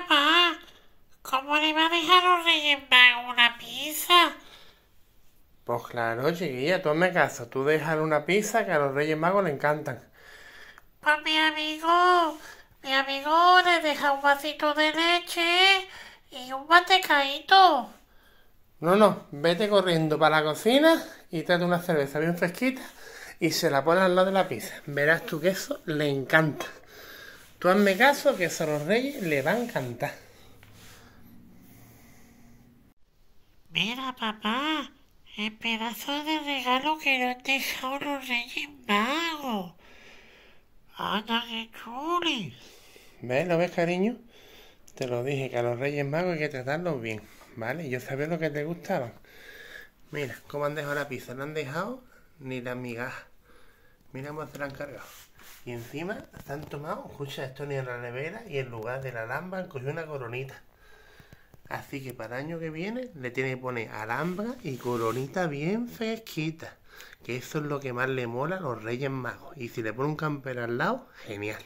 Papá, ¿cómo le va a dejar a Reyes una pizza? Pues claro, chiquilla, tú me caso. Tú déjale una pizza que a los Reyes Magos le encantan. Pues mi amigo, mi amigo le deja un vasito de leche y un batecaíto? No, no, vete corriendo para la cocina y trate una cerveza bien fresquita y se la pone al lado de la pizza. Verás tu queso, le encanta. Tú hazme caso que a los Reyes le va a encantar. Mira, papá, el pedazo de regalo que nos dejado los Reyes Magos. Anda, qué chuli. ¿Ves? ¿Lo ves, cariño? Te lo dije, que a los Reyes Magos hay que tratarlos bien, ¿vale? Yo sabía lo que te gustaba. Mira, cómo han dejado la pizza. No han dejado ni la migaja. Mira cómo se la han cargado. Y encima se han tomado, escucha, de estonia en la nevera y en lugar de la alambra han cogido una coronita. Así que para el año que viene le tiene que poner alambra y coronita bien fresquita. Que eso es lo que más le mola a los Reyes Magos. Y si le pone un camper al lado, genial.